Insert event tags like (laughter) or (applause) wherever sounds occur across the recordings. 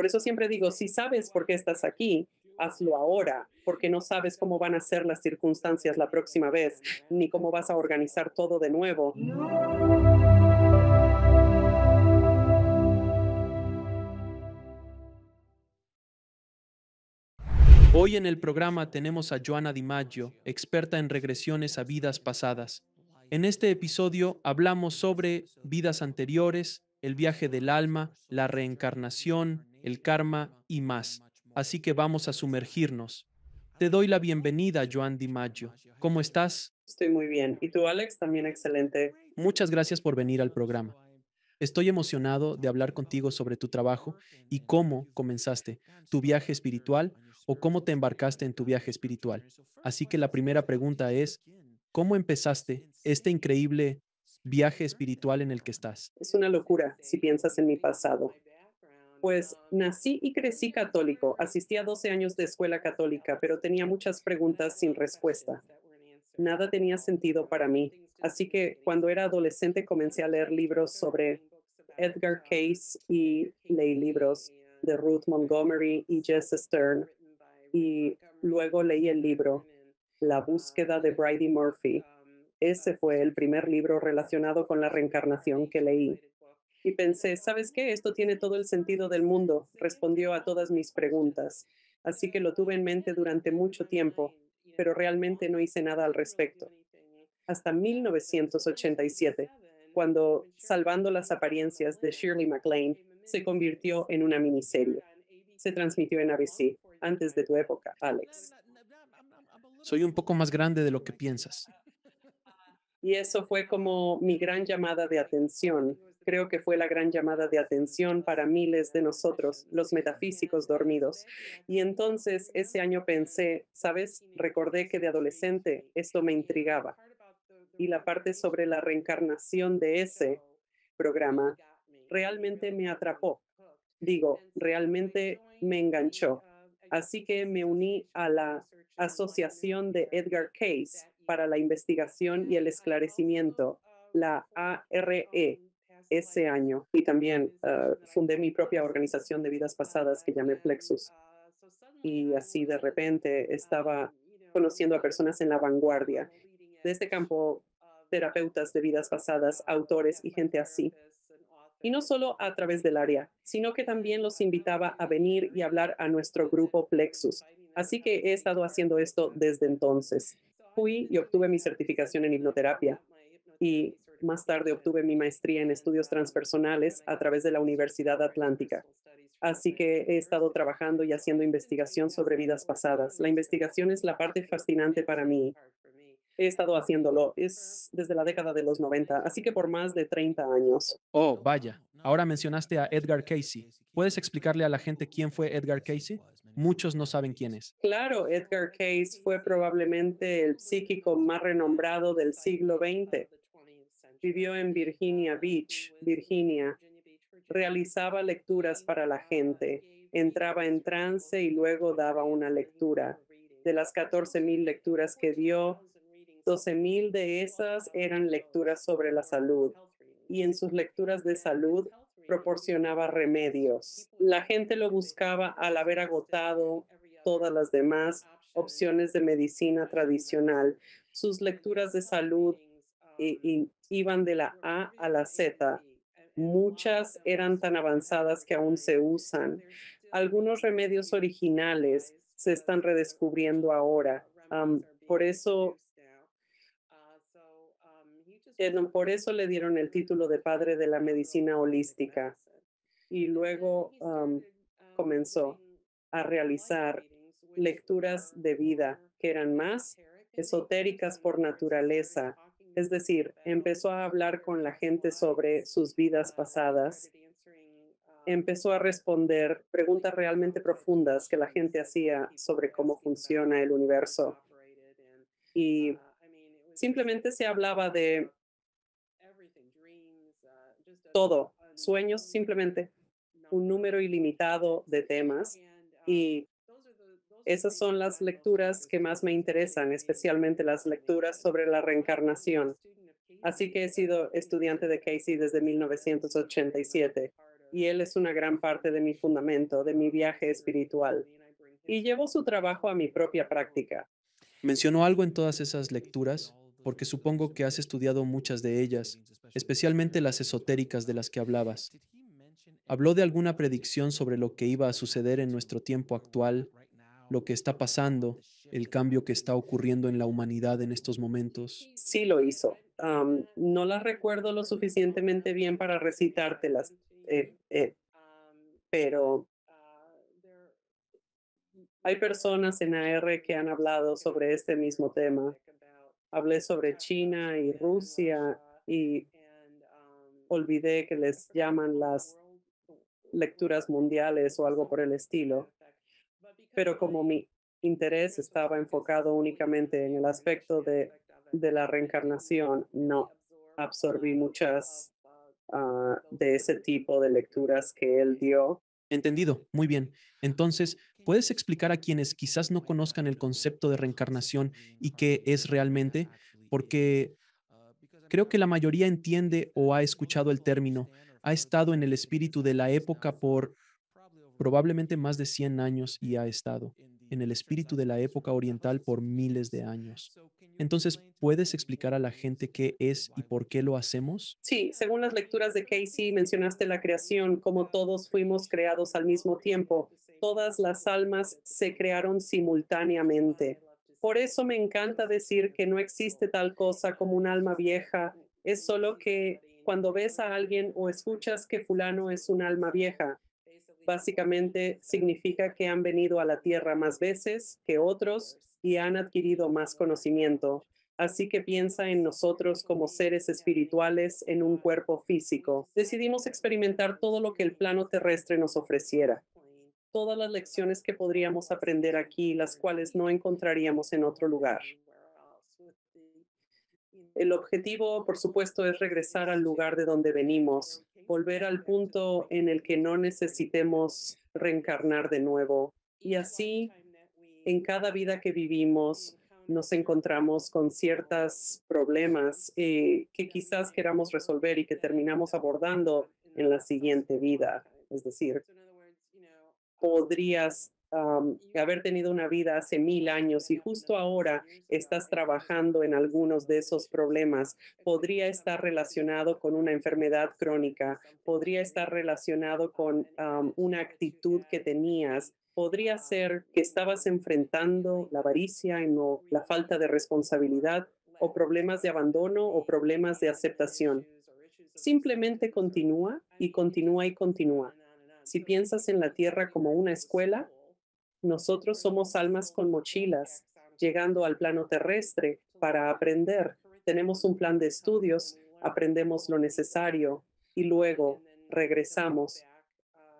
Por eso siempre digo, si sabes por qué estás aquí, hazlo ahora, porque no sabes cómo van a ser las circunstancias la próxima vez, ni cómo vas a organizar todo de nuevo. Hoy en el programa tenemos a Joana DiMaggio, experta en regresiones a vidas pasadas. En este episodio hablamos sobre vidas anteriores, el viaje del alma, la reencarnación, el karma y más. Así que vamos a sumergirnos. Te doy la bienvenida, Joan Di ¿Cómo estás? Estoy muy bien. ¿Y tú, Alex? También excelente. Muchas gracias por venir al programa. Estoy emocionado de hablar contigo sobre tu trabajo y cómo comenzaste tu viaje espiritual o cómo te embarcaste en tu viaje espiritual. Así que la primera pregunta es, ¿cómo empezaste este increíble viaje espiritual en el que estás? Es una locura si piensas en mi pasado. Pues nací y crecí católico, asistí a 12 años de escuela católica, pero tenía muchas preguntas sin respuesta. Nada tenía sentido para mí, así que cuando era adolescente comencé a leer libros sobre Edgar Case y leí libros de Ruth Montgomery y Jess Stern y luego leí el libro La búsqueda de Bridie Murphy. Ese fue el primer libro relacionado con la reencarnación que leí. Y pensé, ¿sabes qué? Esto tiene todo el sentido del mundo, respondió a todas mis preguntas. Así que lo tuve en mente durante mucho tiempo, pero realmente no hice nada al respecto. Hasta 1987, cuando Salvando las apariencias de Shirley MacLaine se convirtió en una miniserie. Se transmitió en ABC, antes de tu época, Alex. Soy un poco más grande de lo que piensas. Y eso fue como mi gran llamada de atención creo que fue la gran llamada de atención para miles de nosotros, los metafísicos dormidos. Y entonces ese año pensé, ¿sabes? Recordé que de adolescente esto me intrigaba. Y la parte sobre la reencarnación de ese programa realmente me atrapó. Digo, realmente me enganchó. Así que me uní a la Asociación de Edgar Case para la Investigación y el Esclarecimiento, la ARE, ese año y también ah, fundé mi propia organización de vidas pasadas que llamé Plexus. Y así de repente estaba conociendo a personas en la vanguardia de este campo, terapeutas de vidas pasadas, autores y gente así. Y no solo a través del área, sino que también los invitaba a venir y hablar a nuestro grupo Plexus. Así que he estado haciendo esto desde entonces. Fui y obtuve mi certificación en hipnoterapia y más tarde obtuve mi maestría en estudios transpersonales a través de la Universidad Atlántica. Así que he estado trabajando y haciendo investigación sobre vidas pasadas. La investigación es la parte fascinante para mí. He estado haciéndolo. Es desde la década de los 90, así que por más de 30 años. Oh, vaya. Ahora mencionaste a Edgar Casey. ¿Puedes explicarle a la gente quién fue Edgar Casey? Muchos no saben quién es. Claro, Edgar Cayce fue probablemente el psíquico más renombrado del siglo XX. Vivió en Virginia Beach, Virginia. Realizaba lecturas para la gente. Entraba en trance y luego daba una lectura. De las 14.000 lecturas que dio, 12.000 de esas eran lecturas sobre la salud. Y en sus lecturas de salud proporcionaba remedios. La gente lo buscaba al haber agotado todas las demás opciones de medicina tradicional. Sus lecturas de salud iban de la A a la Z. Muchas eran tan avanzadas que aún se usan. Algunos remedios originales se están redescubriendo ahora. por eso eh, por eso le dieron el título de padre de la medicina holística. Y luego comenzó a realizar lecturas de vida que eran más esotéricas por naturaleza es decir, empezó a hablar con la gente sobre sus vidas pasadas, empezó a responder preguntas realmente profundas que la gente hacía sobre cómo funciona el universo. Y simplemente se hablaba de todo, sueños simplemente, un número ilimitado de temas. Y esas son las lecturas que más me interesan, especialmente las lecturas sobre la reencarnación. Así que he sido estudiante de Casey desde 1987 y él es una gran parte de mi fundamento, de mi viaje espiritual. Y llevo su trabajo a mi propia práctica. Mencionó algo en todas esas lecturas, porque supongo que has estudiado muchas de ellas, especialmente las esotéricas de las que hablabas. ¿Habló de alguna predicción sobre lo que iba a suceder en nuestro tiempo actual lo que está pasando, el cambio que está ocurriendo en la humanidad en estos momentos? Sí lo hizo. no las recuerdo lo suficientemente bien para recitártelas, eh, eh, pero hay personas en AR que han hablado sobre este mismo tema. Hablé sobre China y Rusia y olvidé que les llaman las lecturas mundiales o algo por el estilo. Pero como mi interés estaba enfocado únicamente en el aspecto de, la reencarnación, no absorbí muchas ah, de ese tipo de lecturas que él dio. Entendido, muy bien. Entonces, ¿puedes explicar a quienes quizás no conozcan el concepto de reencarnación y qué es realmente? Porque creo que la mayoría entiende o ha escuchado el término, ha estado en el espíritu de la época por probablemente más de 100 años y ha estado en el espíritu de la época oriental por miles de años. Entonces, ¿puedes explicar a la gente qué es y por qué lo hacemos? Sí, según las lecturas de Casey, mencionaste la creación, como todos fuimos creados al mismo tiempo. Todas las almas se crearon simultáneamente. Por eso me encanta decir que no existe tal cosa como un alma vieja. Es solo que cuando ves a alguien o escuchas que fulano es un alma vieja, Básicamente significa que han venido a la Tierra más veces que otros y han adquirido más conocimiento. Así que piensa en nosotros como seres espirituales en un cuerpo físico. Decidimos experimentar todo lo que el plano terrestre nos ofreciera. Todas las lecciones que podríamos aprender aquí, las cuales no encontraríamos en otro lugar. El objetivo, por supuesto, es regresar al lugar de donde venimos, volver al punto en el que no necesitemos reencarnar de nuevo. Y así, en cada vida que vivimos, nos encontramos con ciertos problemas eh, que quizás queramos resolver y que terminamos abordando en la siguiente vida. Es decir, podrías haber tenido una vida hace mil años y justo ahora estás trabajando en algunos de esos problemas. Podría estar relacionado con una enfermedad crónica, podría estar relacionado con una actitud que tenías podría ser que estabas enfrentando la avaricia o la falta de responsabilidad o problemas de abandono o problemas de aceptación. Simplemente continúa y continúa y continúa. Si piensas en la tierra como una escuela, nosotros somos almas con mochilas, llegando al plano terrestre para aprender. Tenemos un plan de estudios, aprendemos lo necesario y luego regresamos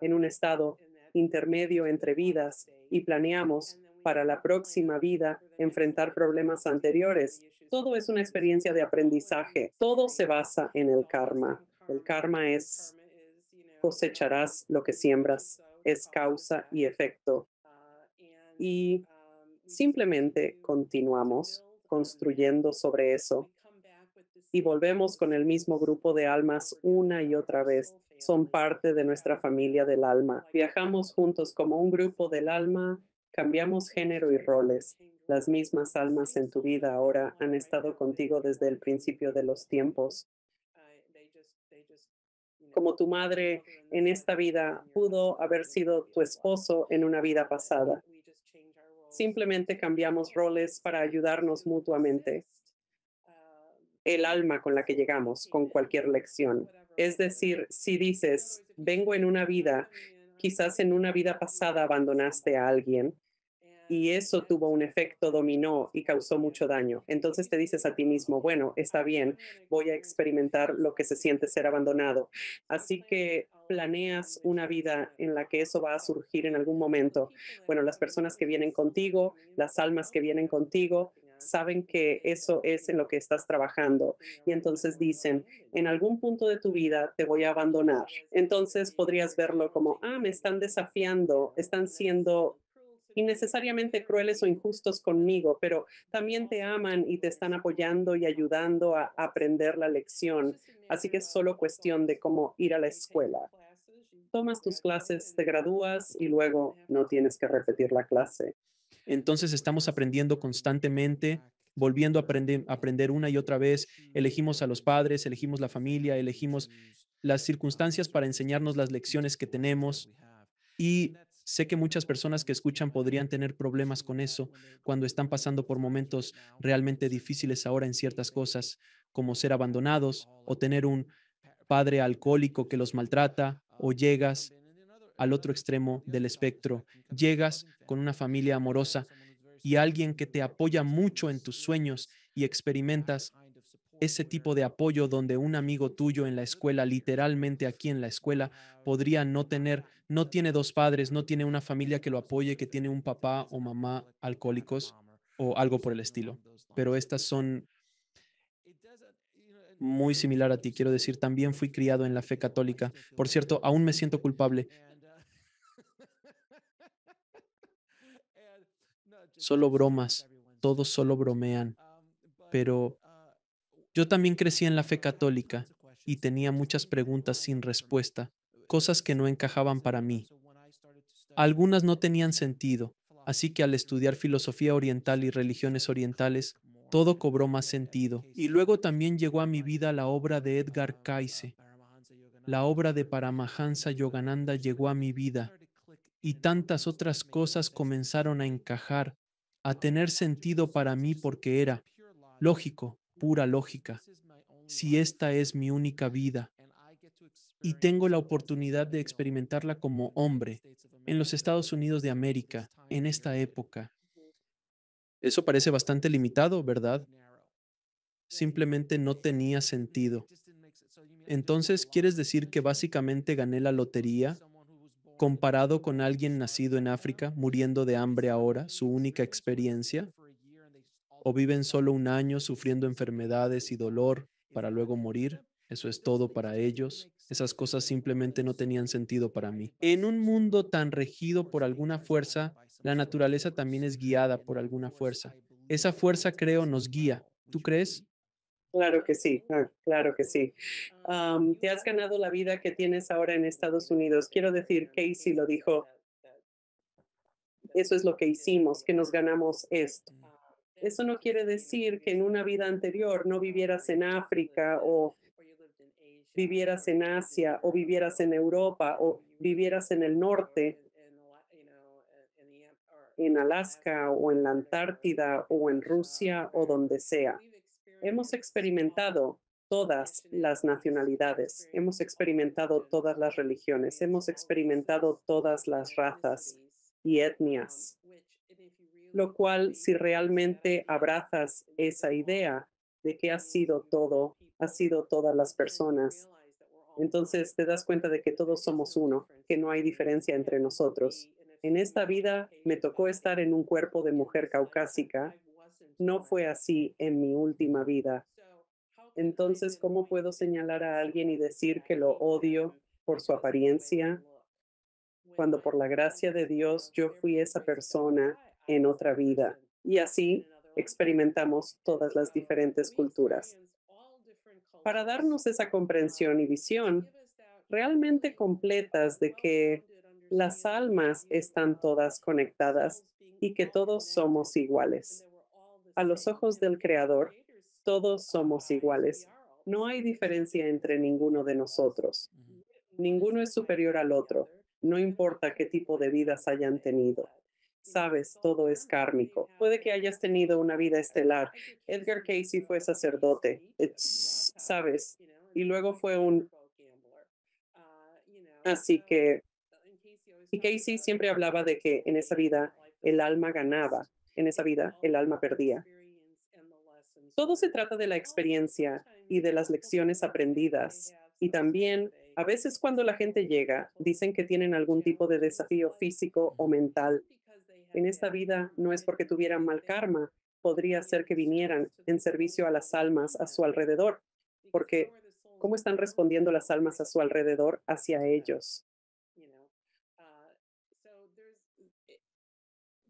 en un estado intermedio entre vidas y planeamos para la próxima vida enfrentar problemas anteriores. Todo es una experiencia de aprendizaje. Todo se basa en el karma. El karma es cosecharás lo que siembras. Es causa y efecto y um, simplemente continuamos construyendo sobre eso y volvemos con el mismo grupo de almas una y otra vez. Son parte de nuestra familia del alma. Viajamos juntos como un grupo del alma, cambiamos género y roles. Las mismas almas en tu vida ahora han estado contigo desde el principio de los tiempos. Como tu madre en esta vida pudo haber sido tu esposo en una vida pasada. Simplemente cambiamos roles para ayudarnos mutuamente. Ah, el alma con la que llegamos, con cualquier lección. Es decir, si dices, vengo en una vida, quizás en una vida pasada abandonaste a alguien y eso tuvo un efecto dominó y causó mucho daño. Entonces te dices a ti mismo, bueno, está bien, voy a experimentar lo que se siente ser abandonado. Así que planeas una vida en la que eso va a surgir en algún momento. Bueno, las personas que vienen contigo, las almas que vienen contigo, saben que eso es en lo que estás trabajando. Y entonces dicen, en algún punto de tu vida te voy a abandonar. Entonces podrías verlo como, ah, me están desafiando, están siendo innecesariamente crueles o injustos conmigo, pero también te aman y te están apoyando y ayudando a aprender la lección. Así que es solo cuestión de cómo ir a la escuela. Tomas tus clases, te gradúas y luego no tienes que repetir la clase. Entonces estamos aprendiendo constantemente volviendo a aprender, aprender una y otra vez, elegimos a los padres, elegimos la familia, elegimos las circunstancias para enseñarnos las lecciones que tenemos y Sé que muchas personas que escuchan podrían tener problemas con eso cuando están pasando por momentos realmente difíciles ahora en ciertas cosas, como ser abandonados o tener un padre alcohólico que los maltrata o llegas al otro extremo del espectro, llegas con una familia amorosa y alguien que te apoya mucho en tus sueños y experimentas ese tipo de apoyo donde un amigo tuyo en la escuela, literalmente aquí en la escuela, podría no tener, no tiene dos padres, no tiene una familia que lo apoye, que tiene un papá o mamá alcohólicos o algo por el estilo. Pero estas son muy similar a ti, quiero decir, también fui criado en la fe católica. Por cierto, aún me siento culpable. Solo bromas, todos solo bromean, pero yo también crecí en la fe católica y tenía muchas preguntas sin respuesta, cosas que no encajaban para mí. Algunas no tenían sentido, así que al estudiar filosofía oriental y religiones orientales, todo cobró más sentido. Y luego también llegó a mi vida la obra de Edgar Kaise, La obra de Paramahansa Yogananda llegó a mi vida y tantas otras cosas comenzaron a encajar, a tener sentido para mí porque era lógico, pura lógica, si esta es mi única vida y tengo la oportunidad de experimentarla como hombre en los Estados Unidos de América, en esta época. Eso parece bastante limitado, ¿verdad? Simplemente no tenía sentido. Entonces, ¿quieres decir que básicamente gané la lotería comparado con alguien nacido en África, muriendo de hambre ahora, su única experiencia? o viven solo un año sufriendo enfermedades y dolor para luego morir. Eso es todo para ellos. Esas cosas simplemente no tenían sentido para mí. En un mundo tan regido por alguna fuerza, la naturaleza también es guiada por alguna fuerza. Esa fuerza, creo, nos guía. ¿Tú crees? Claro que sí, ah, claro que sí. te has ganado la vida que tienes ahora en Estados Unidos. Quiero decir, Casey lo dijo. Eso es lo que hicimos, que nos ganamos esto. Eso no quiere decir que en una vida anterior no vivieras en África o vivieras en Asia o vivieras en Europa o vivieras en el norte, en Alaska o en la Antártida o en Rusia o donde sea. Hemos experimentado todas las nacionalidades, hemos experimentado todas las religiones, hemos experimentado todas las razas y etnias, lo cual si realmente abrazas esa idea de que has sido todo, has sido todas las personas, entonces te das cuenta de que todos somos uno, que no hay diferencia entre nosotros. En esta vida me tocó estar en un cuerpo de mujer caucásica. No fue así en mi última vida. Entonces, ¿cómo puedo señalar a alguien y decir que lo odio por su apariencia? Cuando por la gracia de Dios yo fui esa persona en otra vida. Y así experimentamos todas las diferentes culturas. Para darnos esa comprensión y visión realmente completas de que las almas están todas conectadas y que todos somos iguales. A los ojos del Creador, todos somos iguales. No hay diferencia entre ninguno de nosotros. Ninguno es superior al otro, no importa qué tipo de vidas hayan tenido. Sabes, todo es kármico. Puede que hayas tenido una vida estelar. Edgar Casey fue sacerdote, eh, sabes, y luego fue un... Así que... Y Casey siempre hablaba de que en esa vida el alma ganaba, en esa vida el alma perdía. Todo se trata de la experiencia y de las lecciones aprendidas. Y también, a veces cuando la gente llega, dicen que tienen algún tipo de desafío físico o mental en esta vida no es porque tuvieran mal karma, podría ser que vinieran en servicio a las almas a su alrededor, porque ¿cómo están respondiendo las almas a su alrededor hacia ellos? Ah, eh,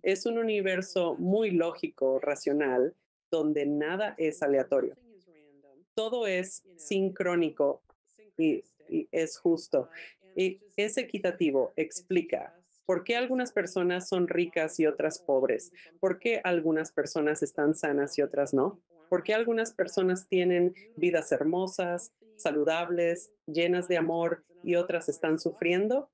es un universo muy lógico, racional, donde nada es aleatorio. Todo es sincrónico y, es justo. Y es equitativo, explica, ¿Por qué algunas personas son ricas y otras pobres? ¿Por qué algunas personas están sanas y otras no? ¿Por qué algunas personas tienen vidas hermosas, saludables, llenas de amor y otras están sufriendo?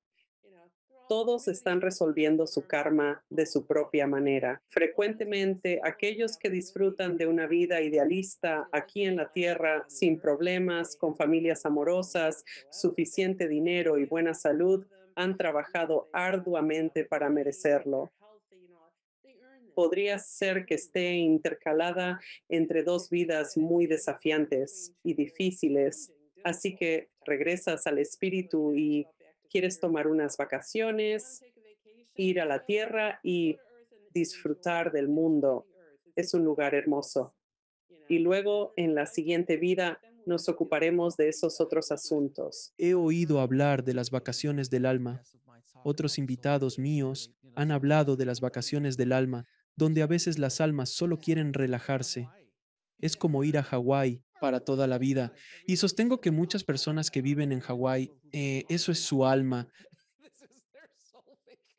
Todos están resolviendo su karma de su propia manera. Frecuentemente, aquellos que disfrutan de una vida idealista aquí en la Tierra, sin problemas, con familias amorosas, suficiente dinero y buena salud, han trabajado arduamente para merecerlo. Podría ser que esté intercalada entre dos vidas muy desafiantes y difíciles. Así que regresas al espíritu y quieres tomar unas vacaciones, ir a la tierra y disfrutar del mundo. Es un lugar hermoso. Y luego en la siguiente vida nos ocuparemos de esos otros asuntos. He oído hablar de las vacaciones del alma. Otros invitados míos han hablado de las vacaciones del alma, donde a veces las almas solo quieren relajarse. Es como ir a Hawái para toda la vida. Y sostengo que muchas personas que viven en Hawái, eh, eso es su alma.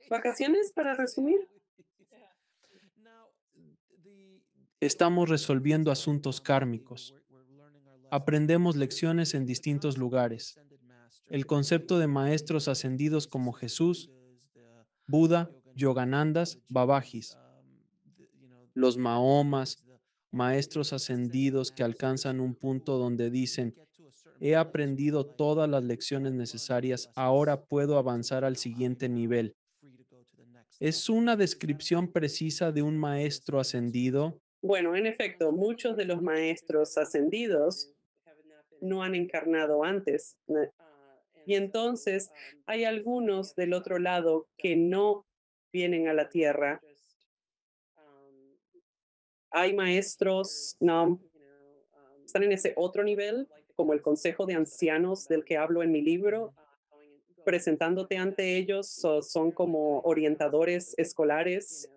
Vacaciones para resumir. Estamos resolviendo asuntos kármicos aprendemos lecciones en distintos lugares. El concepto de maestros ascendidos como Jesús, Buda, Yoganandas, Babajis, los Mahomas, maestros ascendidos que alcanzan un punto donde dicen, he aprendido todas las lecciones necesarias, ahora puedo avanzar al siguiente nivel. ¿Es una descripción precisa de un maestro ascendido? Bueno, en efecto, muchos de los maestros ascendidos no han encarnado antes. Ah, y entonces ah, hay algunos del otro lado que no vienen a la tierra. Um, hay maestros, no, um, están en ese otro nivel, como el Consejo de Ancianos del que hablo en mi libro, mm-hmm, presentándote ante ellos, son como orientadores escolares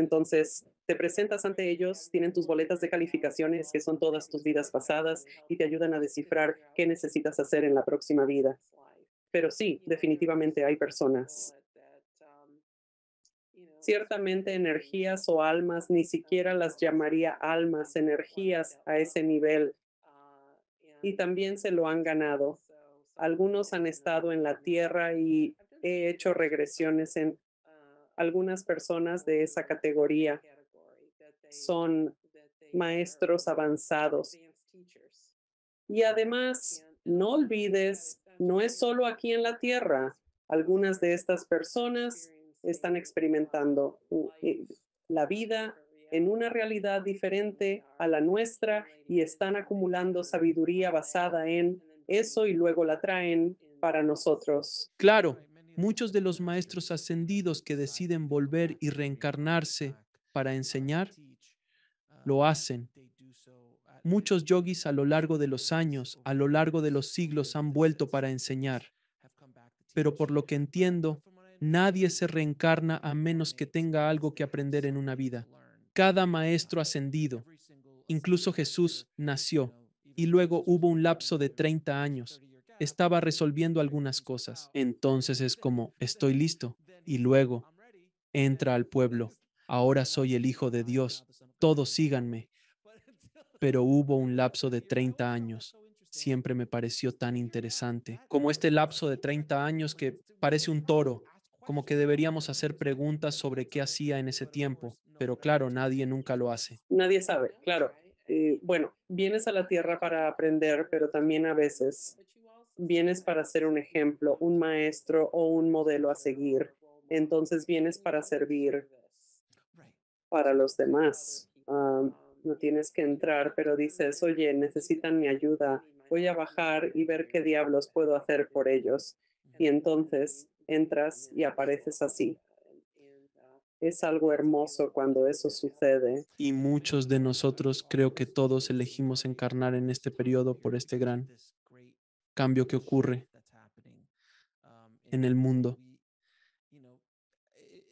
entonces, te presentas ante ellos, tienen tus boletas de calificaciones, que son todas tus vidas pasadas, y te ayudan a descifrar qué necesitas hacer en la próxima vida. Pero sí, definitivamente hay personas. Ciertamente energías o almas, ni siquiera las llamaría almas, energías a ese nivel. Y también se lo han ganado. Algunos han estado en la tierra y he hecho regresiones en algunas personas de esa categoría son maestros avanzados. Y además, no olvides, no es solo aquí en la Tierra. Algunas de estas personas están experimentando eh, la vida en una realidad diferente a la nuestra y están acumulando sabiduría basada en eso y luego la traen para nosotros. Claro, Muchos de los maestros ascendidos que deciden volver y reencarnarse para enseñar, lo hacen. Muchos yogis a lo largo de los años, a lo largo de los siglos han vuelto para enseñar. Pero por lo que entiendo, nadie se reencarna a menos que tenga algo que aprender en una vida. Cada maestro ascendido, incluso Jesús, nació y luego hubo un lapso de 30 años estaba resolviendo algunas cosas. Entonces es como, estoy listo. Y luego entra al pueblo. Ahora soy el Hijo de Dios. Todos síganme. Pero hubo un lapso de 30 años. Siempre me pareció tan interesante. Como este lapso de 30 años que parece un toro, como que deberíamos hacer preguntas sobre qué hacía en ese tiempo, pero claro, nadie nunca lo hace. Nadie sabe, claro. Eh, bueno, vienes a la tierra para aprender, pero también a veces vienes para ser un ejemplo, un maestro o un modelo a seguir. Entonces vienes para servir para los demás. Ah, no tienes que entrar, pero dices, oye, necesitan mi ayuda. Voy a bajar y ver qué diablos puedo hacer por ellos. Y entonces entras y apareces así. Es algo hermoso cuando eso sucede. Y muchos de nosotros, creo que todos elegimos encarnar en este periodo por este gran cambio que ocurre um, en el mundo. Eh,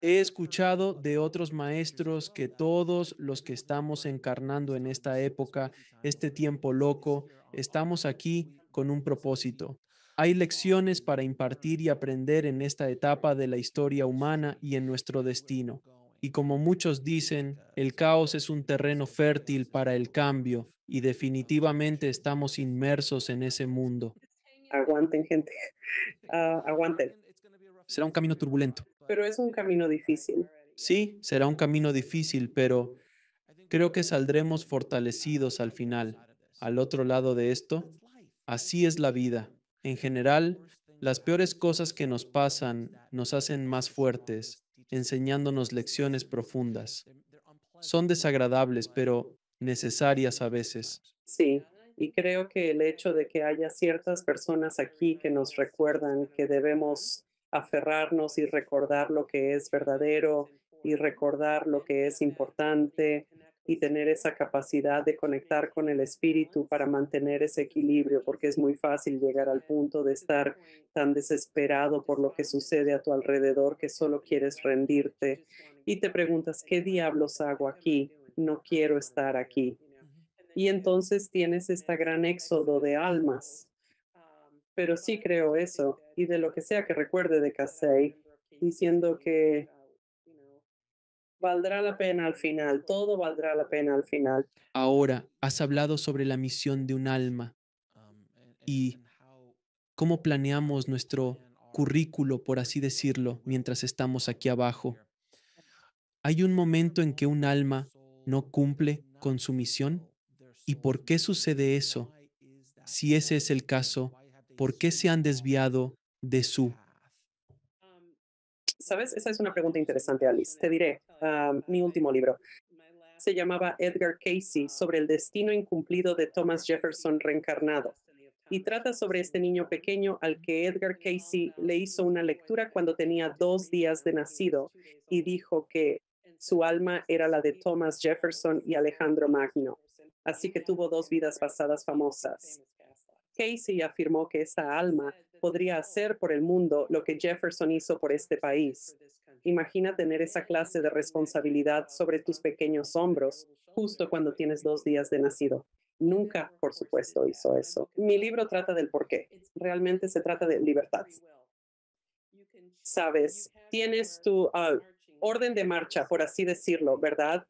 He eh, escuchado de otros maestros que todos los que estamos encarnando en esta época, este tiempo loco, estamos aquí con un propósito. Hay lecciones para impartir y aprender en esta etapa de la historia humana y en nuestro destino y como muchos dicen, el caos es un terreno fértil para el cambio y definitivamente estamos inmersos en ese mundo. Aguanten, gente. (laughs) Ah, aguanten. Será un camino turbulento. Pero es un camino difícil. Sí, será un camino difícil, pero creo que saldremos fortalecidos al final, al otro lado de esto. Así es la vida. En general, las peores cosas que nos pasan nos hacen más fuertes enseñándonos lecciones profundas. Son desagradables, pero necesarias a veces. Sí, y creo que el hecho de que haya ciertas personas aquí que nos recuerdan que debemos aferrarnos y recordar lo que es verdadero y recordar lo que es importante y tener esa capacidad de conectar con el espíritu para mantener ese equilibrio, porque es muy fácil llegar al punto de estar tan desesperado por lo que sucede a tu alrededor que solo quieres rendirte y te preguntas, ¿qué diablos hago aquí? No quiero estar aquí. Y entonces tienes este gran éxodo de almas. Pero sí creo eso. Y de lo que sea que recuerde de Casey, diciendo que valdrá la pena al final, todo valdrá la pena al final. Ahora, has hablado sobre la misión de un alma um, y cómo planeamos nuestro currículo, por así decirlo, mientras estamos aquí abajo. ¿Hay un momento en que un alma no cumple con su misión? ¿Y por qué sucede eso? Si ese es el caso, ¿por qué se han desviado de su ¿Sabes? Esa es una pregunta interesante, Alice. Te diré, ah, mi último libro se llamaba Edgar Casey, sobre el destino incumplido de Thomas Jefferson reencarnado. Y trata sobre este niño pequeño al que Edgar Casey le hizo una lectura cuando tenía dos días de nacido y dijo que su alma era la de Thomas Jefferson y Alejandro Magno. Así que tuvo dos vidas pasadas famosas. Casey afirmó que esa alma podría hacer por el mundo lo que Jefferson hizo por este país. Imagina tener esa clase de responsabilidad sobre tus pequeños hombros justo cuando tienes dos días de nacido. Nunca, por supuesto, hizo eso. Mi libro trata del por qué. Realmente se trata de libertad. Sabes, tienes tu ah, orden de marcha, por así decirlo, ¿verdad?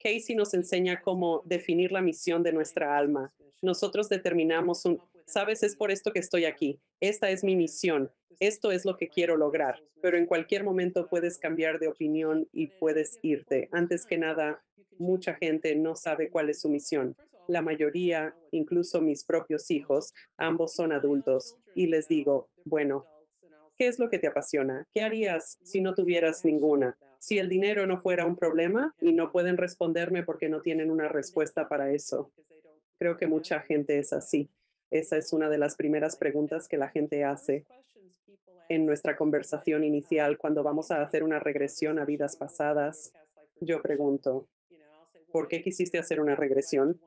Casey nos enseña cómo definir la misión de nuestra alma. Nosotros determinamos un, sabes, es por esto que estoy aquí. Esta es mi misión. Pues esto es lo que quiero lograr. Pero en cualquier momento puedes cambiar de opinión y puedes irte. Antes que nada, mucha gente no sabe cuál es su misión. La mayoría, incluso mis propios hijos, ambos son adultos. Y les digo, bueno, ¿qué es lo que te apasiona? ¿Qué harías si no tuvieras ninguna? Si el dinero no fuera un problema y no pueden responderme porque no tienen una respuesta para eso. Creo que mucha gente es así. Esa es una de las primeras preguntas que la gente hace en nuestra conversación inicial cuando vamos a hacer una regresión a vidas pasadas. Yo pregunto, ¿por qué quisiste hacer una regresión?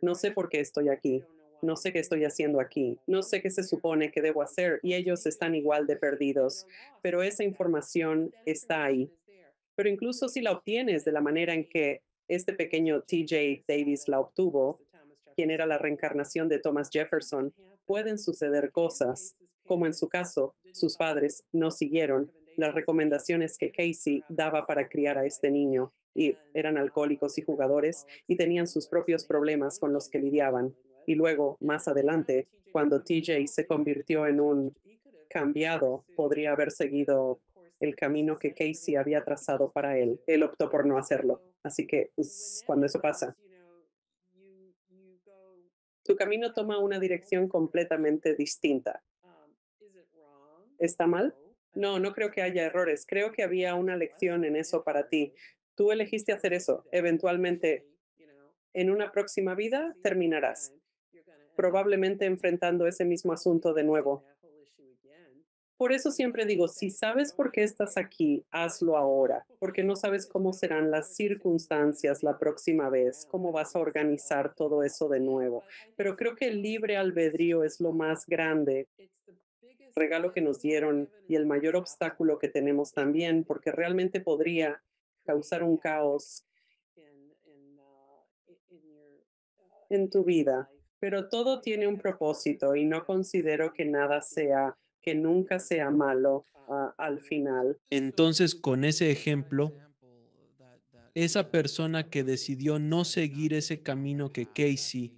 No sé por qué estoy aquí. No sé qué estoy haciendo aquí. No sé qué se supone que debo hacer. Y ellos están igual de perdidos. Pero esa información está ahí. Pero incluso si la obtienes de la manera en que este pequeño TJ Davis la obtuvo, Quién era la reencarnación de Thomas Jefferson, pueden suceder cosas, como en su caso, sus padres no siguieron las recomendaciones que Casey daba para criar a este niño y eran alcohólicos y jugadores y tenían sus propios problemas con los que lidiaban. Y luego, más adelante, cuando TJ se convirtió en un cambiado, podría haber seguido el camino que Casey había trazado para él. Él optó por no hacerlo. Así que pues, cuando eso pasa, tu camino toma una dirección completamente distinta. Um, ¿Está mal? No, no creo que haya errores. Creo que había una lección en eso para ti. Tú elegiste hacer eso. Eventualmente, en una um, próxima vida, terminarás, probablemente enfrentando ese mismo asunto de nuevo por eso siempre digo, si sabes por qué estás aquí, hazlo ahora, porque no sabes cómo serán las circunstancias la próxima vez, cómo vas a organizar todo eso de nuevo. Pero creo que el libre albedrío es lo más grande regalo que nos dieron y el mayor obstáculo que tenemos también, porque realmente podría causar un caos en tu vida. Pero todo tiene un propósito y no considero que nada sea que nunca sea malo ah, al final. Entonces, con ese ejemplo, esa persona que decidió no seguir ese camino que Casey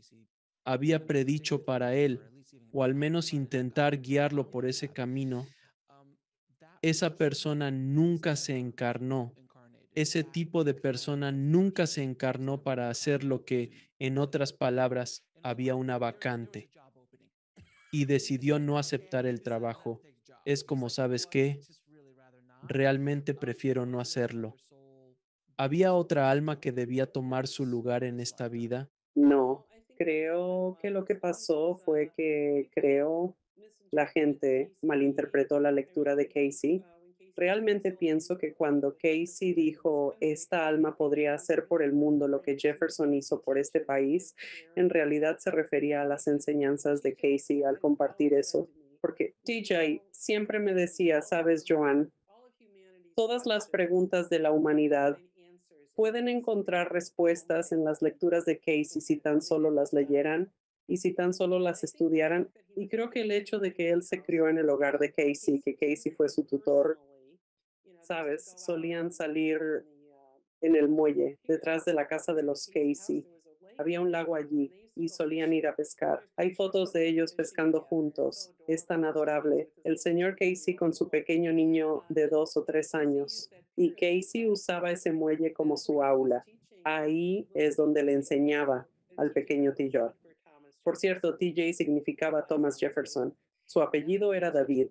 había predicho para él, o al menos intentar guiarlo por ese camino, esa persona nunca se encarnó. Ese tipo de persona nunca se encarnó para hacer lo que, en otras palabras, había una vacante y decidió no aceptar el trabajo. Es como, ¿sabes qué? Realmente prefiero no hacerlo. ¿Había otra alma que debía tomar su lugar en esta vida? No, creo que lo que pasó fue que creo la gente malinterpretó la lectura de Casey realmente pienso que cuando Casey dijo, esta alma podría hacer por el mundo lo que Jefferson hizo por este país, en realidad se refería a las enseñanzas de Casey al compartir eso. Porque DJ siempre me decía, sabes, Joan, todas las preguntas de la humanidad pueden encontrar respuestas en las lecturas de Casey si tan solo las leyeran y si tan solo las estudiaran. Y creo que el hecho de que él se crió en el hogar de Casey, que Casey fue su tutor, sabes, solían salir en el muelle, detrás de la casa de los Casey. Había un lago allí y solían ir a pescar. Hay fotos de ellos pescando juntos. Es tan adorable. El señor Casey con su pequeño niño de dos o tres años. Y Casey usaba ese muelle como su aula. Ahí es donde le enseñaba al pequeño TJ. Por cierto, TJ significaba Thomas Jefferson. Su apellido era David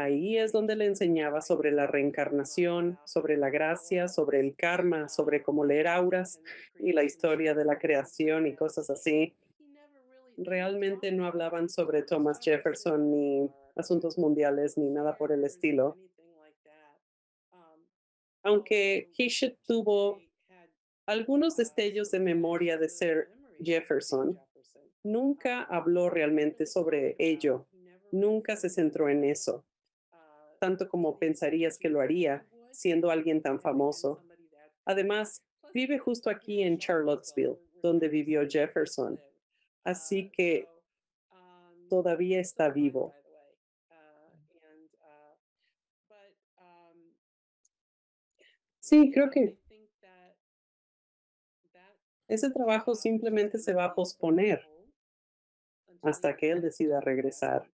Ahí es donde le enseñaba sobre la reencarnación, sobre la gracia, sobre el karma, sobre cómo leer auras y la historia de la creación y cosas así. Realmente no hablaban sobre Thomas Jefferson ni asuntos mundiales ni nada por el estilo. Aunque Hishit tuvo algunos destellos de memoria de ser Jefferson, nunca habló realmente sobre ello, nunca se centró en eso tanto como pensarías que lo haría siendo alguien tan famoso. Además, vive justo aquí en Charlottesville, donde vivió Jefferson. Así que todavía está vivo. Sí, creo que ese trabajo simplemente se va a posponer hasta que él decida regresar.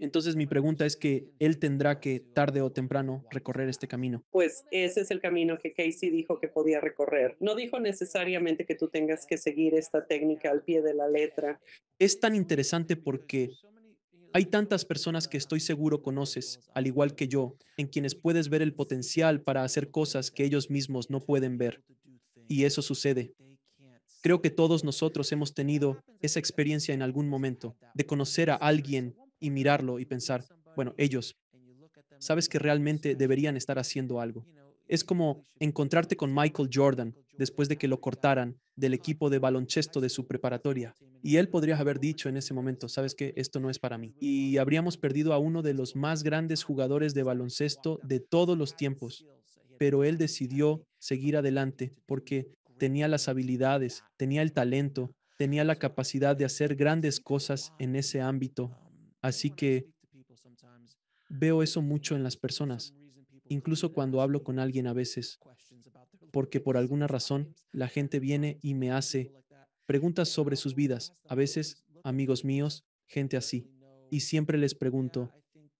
Entonces mi pregunta es que él tendrá que tarde o temprano recorrer este camino. Pues ese es el camino que Casey dijo que podía recorrer. No dijo necesariamente que tú tengas que seguir esta técnica al pie de la letra. Es tan interesante porque hay tantas personas que estoy seguro conoces, al igual que yo, en quienes puedes ver el potencial para hacer cosas que ellos mismos no pueden ver. Y eso sucede. Creo que todos nosotros hemos tenido esa experiencia en algún momento, de conocer a alguien y mirarlo y pensar, bueno, ellos, sabes que realmente deberían estar haciendo algo. Es como encontrarte con Michael Jordan después de que lo cortaran del equipo de baloncesto de su preparatoria. Y él podría haber dicho en ese momento, sabes que esto no es para mí. Y habríamos perdido a uno de los más grandes jugadores de baloncesto de todos los tiempos. Pero él decidió seguir adelante porque tenía las habilidades, tenía el talento, tenía la capacidad de hacer grandes cosas en ese ámbito Así que veo eso mucho en las personas, incluso cuando hablo con alguien a veces, porque por alguna razón la gente viene y me hace preguntas sobre sus vidas, a veces amigos míos, gente así, y siempre les pregunto,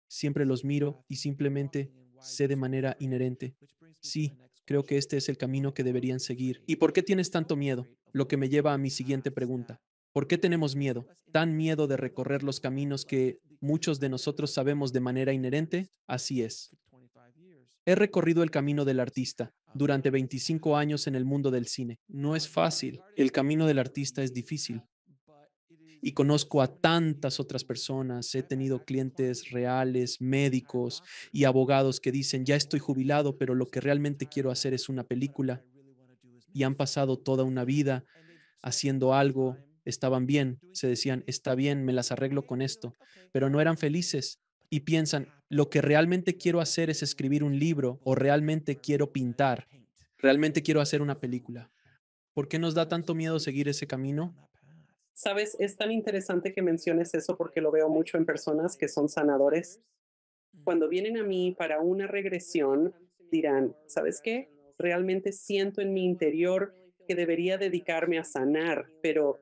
siempre los miro y simplemente sé de manera inherente. Sí, creo que este es el camino que deberían seguir. ¿Y por qué tienes tanto miedo? Lo que me lleva a mi siguiente pregunta. ¿Por qué tenemos miedo? ¿Tan miedo de recorrer los caminos que muchos de nosotros sabemos de manera inherente? Así es. He recorrido el camino del artista durante 25 años en el mundo del cine. No es fácil. El camino del artista es difícil. Y conozco a tantas otras personas. He tenido clientes reales, médicos y abogados que dicen, ya estoy jubilado, pero lo que realmente quiero hacer es una película. Y han pasado toda una vida haciendo algo estaban bien, se decían, está bien, me las arreglo con esto, pero no eran felices y piensan, lo que realmente quiero hacer es escribir un libro o realmente quiero pintar, realmente quiero hacer una película. ¿Por qué nos da tanto miedo seguir ese camino? Sabes, es tan interesante que menciones eso porque lo veo mucho en personas que son sanadores. Cuando vienen a mí para una regresión, dirán, ¿sabes qué? Realmente siento en mi interior que debería dedicarme a sanar, pero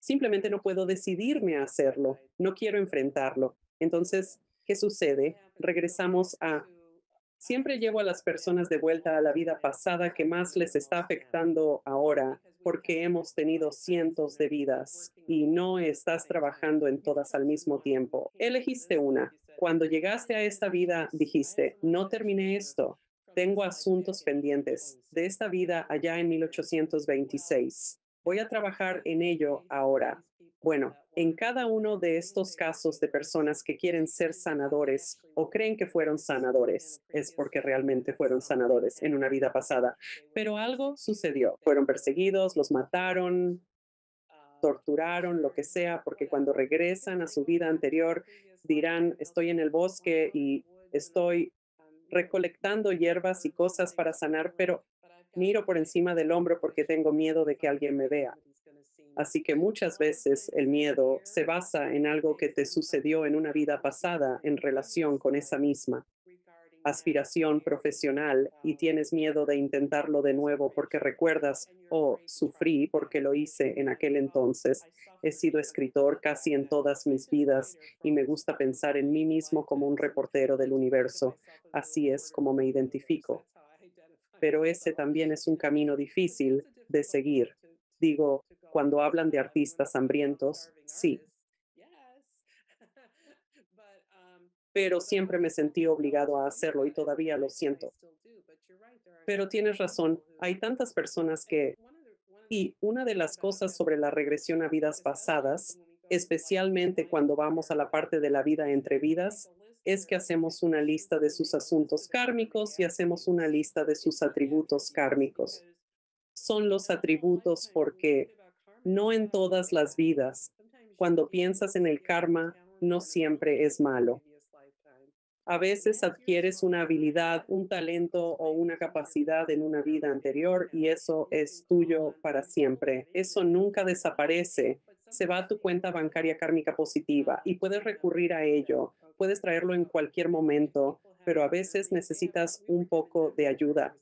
simplemente no puedo decidirme a hacerlo, no quiero enfrentarlo. Entonces, ¿qué sucede? Regresamos a... Siempre llevo a las personas de vuelta a la vida pasada que más les está afectando ahora porque hemos tenido cientos de vidas y no estás trabajando en todas al mismo tiempo. Elegiste una. Cuando llegaste a esta vida dijiste, no terminé esto, tengo asuntos pendientes de esta vida allá en 1826. Voy a trabajar en ello ahora. Bueno, en cada uno de estos casos de personas que quieren ser sanadores o creen que fueron sanadores, es porque realmente fueron sanadores en una vida pasada. Pero algo sucedió. Fueron perseguidos, los mataron, torturaron, lo que sea, porque cuando regresan a su vida anterior dirán, estoy en el bosque y estoy recolectando hierbas y cosas para sanar, pero Miro por encima del hombro porque tengo miedo de que alguien me vea. Así que muchas veces el miedo se basa en algo que te sucedió en una vida pasada en relación con esa misma aspiración profesional y tienes miedo de intentarlo de nuevo porque recuerdas, o oh, sufrí porque lo hice en aquel entonces. He sido escritor casi en todas mis vidas y me gusta pensar en mí mismo como un reportero del universo. Así es como me identifico pero ese también es un camino difícil de seguir. Digo, cuando hablan de artistas hambrientos, sí. Pero siempre me sentí obligado a hacerlo y todavía lo siento. Pero tienes razón, hay tantas personas que... Y una de las cosas sobre la regresión a vidas pasadas, especialmente cuando vamos a la parte de la vida entre vidas, es que hacemos una lista de sus asuntos kármicos y hacemos una lista de sus atributos kármicos. Son los atributos porque no en todas las vidas, cuando piensas en el karma, no siempre es malo. A veces adquieres una habilidad, un talento o una capacidad en una vida anterior y eso es tuyo para siempre. Eso nunca desaparece, se va a tu cuenta bancaria kármica positiva y puedes recurrir a ello. Puedes traerlo en cualquier momento, pero a veces necesitas un poco de ayuda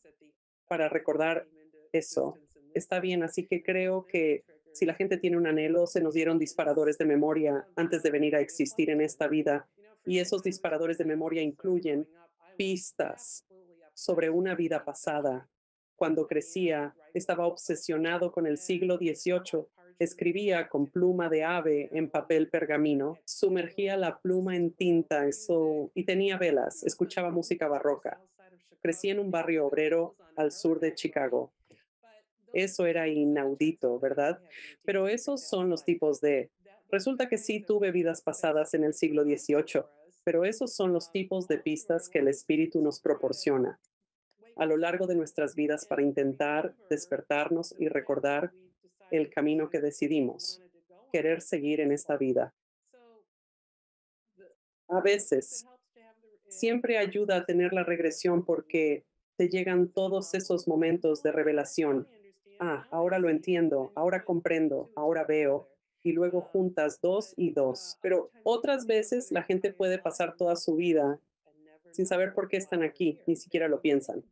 para recordar eso. Está bien, así que creo que si la gente tiene un anhelo, se nos dieron disparadores de memoria antes de venir a existir en esta vida. Y esos disparadores de memoria incluyen pistas sobre una vida pasada, cuando crecía, estaba obsesionado con el siglo XVIII. Escribía con pluma de ave en papel pergamino, sumergía la pluma en tinta eso, y tenía velas, escuchaba música barroca. Crecí en un barrio obrero al sur de Chicago. Eso era inaudito, ¿verdad? Pero esos son los tipos de... Resulta que sí tuve vidas pasadas en el siglo XVIII, pero esos son los tipos de pistas que el espíritu nos proporciona a lo largo de nuestras vidas para intentar despertarnos y recordar el camino que decidimos querer seguir en esta vida. A veces, siempre ayuda a tener la regresión porque te llegan todos esos momentos de revelación. Ah, ahora lo entiendo, ahora comprendo, ahora veo, y luego juntas dos y dos. Pero otras veces la gente puede pasar toda su vida sin saber por qué están aquí, ni siquiera lo piensan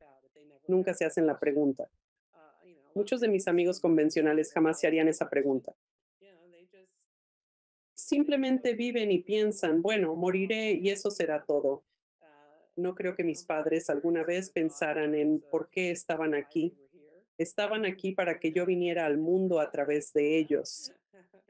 nunca se hacen la pregunta. Ah, Muchos de mis amigos convencionales jamás se harían esa pregunta. Simplemente viven y piensan, bueno, moriré y eso será todo. Ah, no creo que mis padres alguna vez pensaran en por qué estaban aquí. Estaban aquí para que yo viniera al mundo a través de ellos.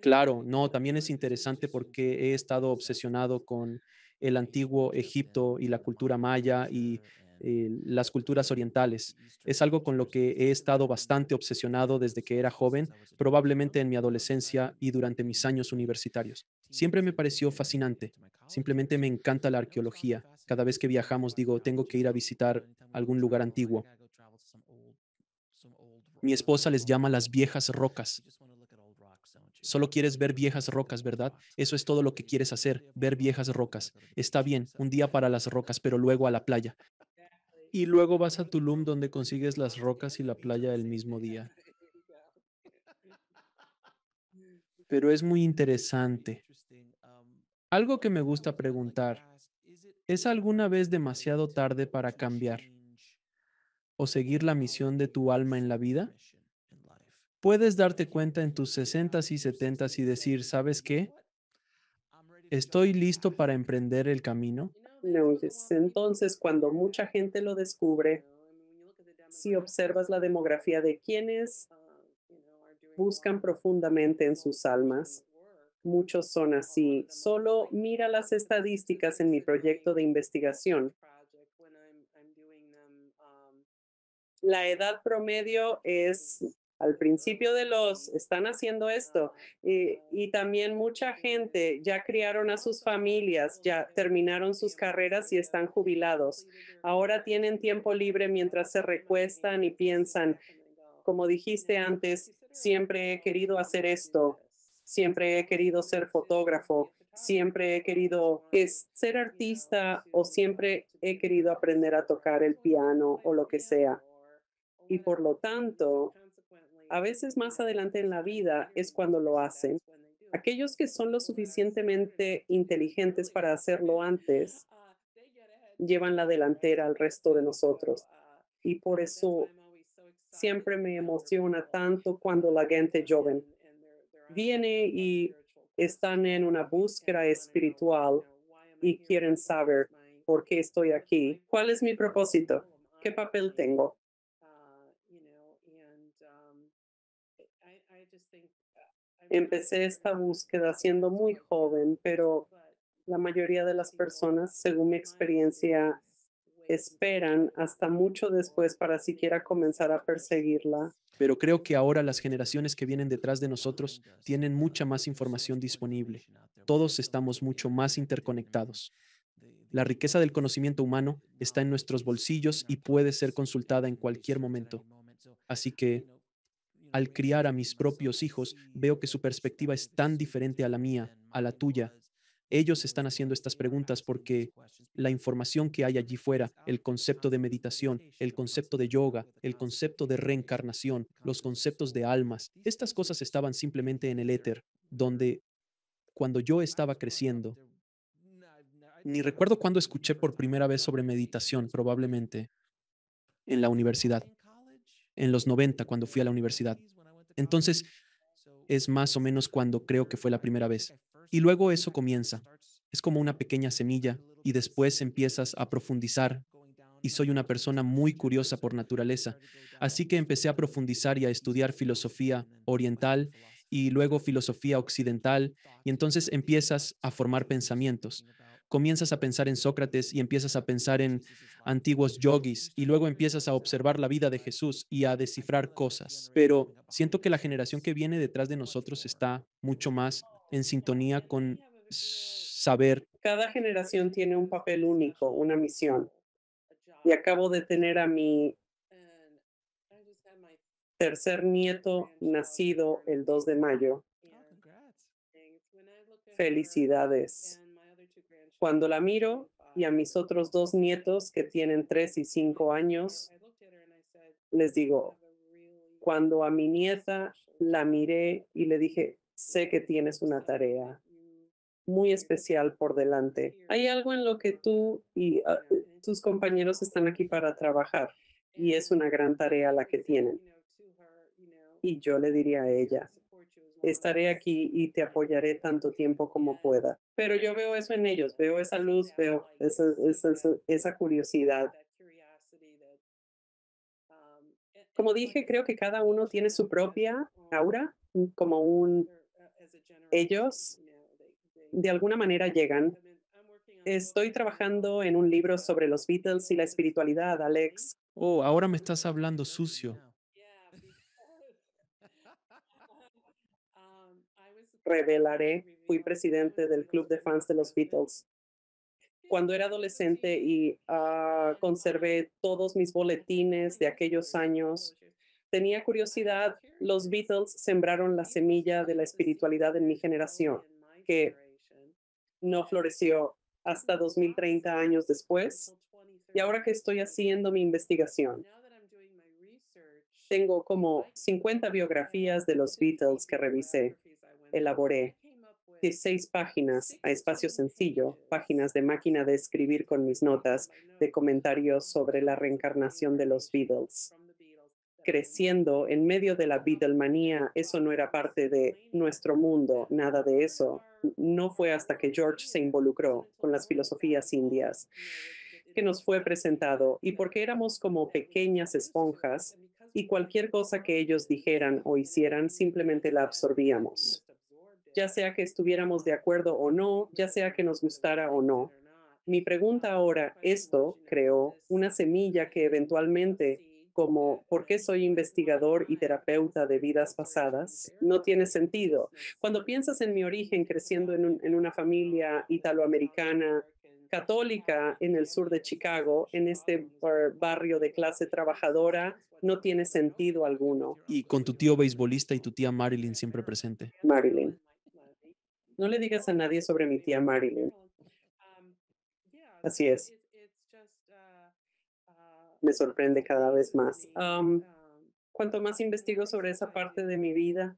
Claro, no, (laughs) también es interesante porque he estado obsesionado con el antiguo Egipto y la cultura maya y eh, las culturas orientales. Es algo con lo que he estado bastante obsesionado desde que era joven, probablemente en mi adolescencia y durante mis años universitarios. Siempre me pareció fascinante. Simplemente me encanta la arqueología. Cada vez que viajamos digo, tengo que ir a visitar algún lugar antiguo. Mi esposa les llama las viejas rocas. Solo quieres ver viejas rocas, ¿verdad? Eso es todo lo que quieres hacer, ver viejas rocas. Está bien, un día para las rocas, pero luego a la playa y luego vas a Tulum donde consigues las rocas y la playa el mismo día. Pero es muy interesante. Algo que me gusta preguntar, ¿es alguna vez demasiado tarde para cambiar o seguir la misión de tu alma en la vida? Puedes darte cuenta en tus 60 y 70 y decir, ¿sabes qué? Estoy listo para emprender el camino entonces, cuando mucha gente lo descubre, si observas la demografía de quienes buscan profundamente en sus almas, muchos son así. Solo mira las estadísticas en mi proyecto de investigación. La edad promedio es al principio de los, están haciendo esto. Eh, y, también mucha gente ya criaron a sus familias, ya terminaron sus carreras y están jubilados. Ahora tienen tiempo libre mientras se recuestan y piensan, como dijiste antes, siempre he querido hacer esto, siempre he querido ser fotógrafo, siempre he querido ser artista o siempre he querido aprender a tocar el piano o lo que sea. Y por lo tanto, a veces más adelante en la vida es cuando lo hacen. Aquellos que son lo suficientemente inteligentes para hacerlo antes llevan la delantera al resto de nosotros. Y por eso siempre me emociona tanto cuando la gente joven viene y están en una búsqueda espiritual y quieren saber por qué estoy aquí, cuál es mi propósito, qué papel tengo. Uh, Empecé esta búsqueda siendo muy joven, pero la mayoría de las personas, según mi experiencia, esperan hasta mucho después para siquiera comenzar a perseguirla. Pero creo que ahora las generaciones que vienen detrás de nosotros tienen mucha más información disponible. Todos estamos mucho más interconectados. La riqueza del conocimiento humano está en nuestros bolsillos y puede ser consultada en cualquier momento. Así que al criar a mis propios hijos, veo que su perspectiva es tan diferente a la mía, a la tuya. Ellos están haciendo estas preguntas porque la información que hay allí fuera, el concepto de meditación, el concepto de yoga, el concepto de reencarnación, los conceptos de almas, estas cosas estaban simplemente en el éter, donde cuando yo estaba creciendo, ni recuerdo cuándo escuché por primera vez sobre meditación, probablemente en la universidad en los 90 cuando fui a la universidad. Entonces, es más o menos cuando creo que fue la primera vez. Y luego eso comienza. Es como una pequeña semilla y después empiezas a profundizar. Y soy una persona muy curiosa por naturaleza. Así que empecé a profundizar y a estudiar filosofía oriental y luego filosofía occidental. Y entonces empiezas a formar pensamientos comienzas a pensar en Sócrates y empiezas a pensar en antiguos yogis y luego empiezas a observar la vida de Jesús y a descifrar cosas. Pero siento que la generación que viene detrás de nosotros está mucho más en sintonía con saber. Cada generación tiene un papel único, una misión. Y acabo de tener a mi tercer nieto nacido el 2 de mayo. Oh, Felicidades cuando la miro y a mis otros dos nietos que tienen tres y cinco años, les digo, cuando a mi nieta la miré y le dije, sé que tienes una tarea muy especial por delante. Hay algo en lo que tú y ah, tus compañeros están aquí para trabajar y es una gran tarea la que tienen. Y yo le diría a ella, estaré aquí y te apoyaré tanto tiempo como pueda. Pero yo veo eso en ellos, veo esa luz, veo esa, curiosidad. Um, como dije, creo que cada uno tiene su propia aura, mm, como un... Uh, ellos de alguna manera llegan. Estoy trabajando en un libro sobre los Beatles y la espiritualidad, mm-hmm. Alex. Oh, ahora me estás hablando sucio. (laughs) (laughs) Um, Revelaré fui presidente del Club de Fans de los Beatles. Cuando era adolescente y ah, conservé todos mis boletines de aquellos años, tenía curiosidad, los Beatles sembraron la semilla de la espiritualidad en mi generación, que no floreció hasta 2030 años después. Y ahora que estoy haciendo mi investigación, tengo como 50 biografías de los Beatles que revisé, elaboré seis páginas a espacio sencillo, páginas de máquina de escribir con mis notas, de comentarios sobre la reencarnación de los Beatles. Creciendo en medio de la Beatlemanía, eso no era parte de nuestro mundo, nada de eso. No fue hasta que George se involucró con las filosofías indias que nos fue presentado y porque éramos como pequeñas esponjas y cualquier cosa que ellos dijeran o hicieran simplemente la absorbíamos ya sea que estuviéramos de acuerdo o no, ya sea que nos gustara o no. Mi pregunta ahora, esto creó una semilla que eventualmente, como ¿por qué soy investigador y terapeuta de vidas pasadas? No tiene sentido. Cuando piensas en mi origen creciendo en, una familia italoamericana católica en el sur de Chicago, en este barrio de clase trabajadora, no tiene sentido alguno. Y con tu tío beisbolista y tu tía Marilyn siempre presente. Marilyn. No le digas a nadie sobre mi tía Marilyn. Así es. Uh, uh, me sorprende cada vez más. Um, cuanto más investigo sobre esa parte de mi vida,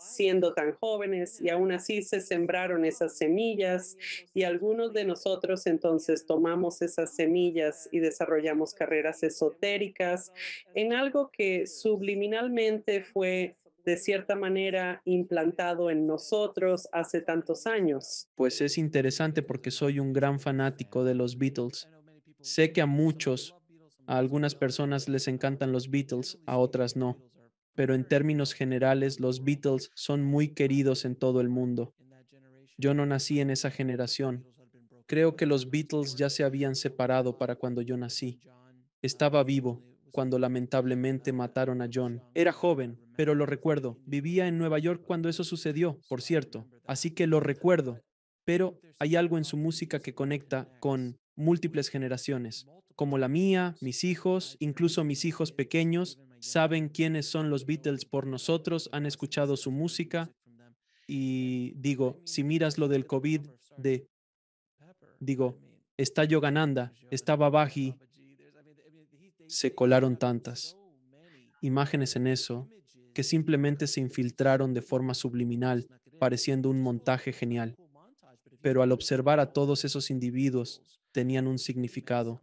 siendo tan jóvenes y aún así se sembraron esas semillas y algunos de nosotros entonces tomamos esas um, semillas y desarrollamos carreras esotéricas en algo que subliminalmente fue de cierta manera implantado en nosotros hace tantos años. Pues es interesante porque soy un gran fanático de los Beatles. Sé que a muchos, a algunas personas les encantan los Beatles, a otras no. Pero en términos generales, los Beatles son muy queridos en todo el mundo. Yo no nací en esa generación. Creo que los Beatles ya se habían separado para cuando yo nací. Estaba vivo, cuando lamentablemente mataron a John. Era joven, pero lo recuerdo. Vivía en Nueva York cuando eso sucedió, por cierto. Así que lo recuerdo. Pero hay algo en su música que conecta con múltiples generaciones, como la mía, mis hijos, incluso mis hijos pequeños, saben quiénes son los Beatles por nosotros, han escuchado su música. Y digo, si miras lo del COVID, de, digo, está Yogananda, está Babaji, se colaron tantas imágenes en eso que simplemente se infiltraron de forma subliminal, pareciendo un montaje genial. Pero al observar a todos esos individuos, tenían un significado.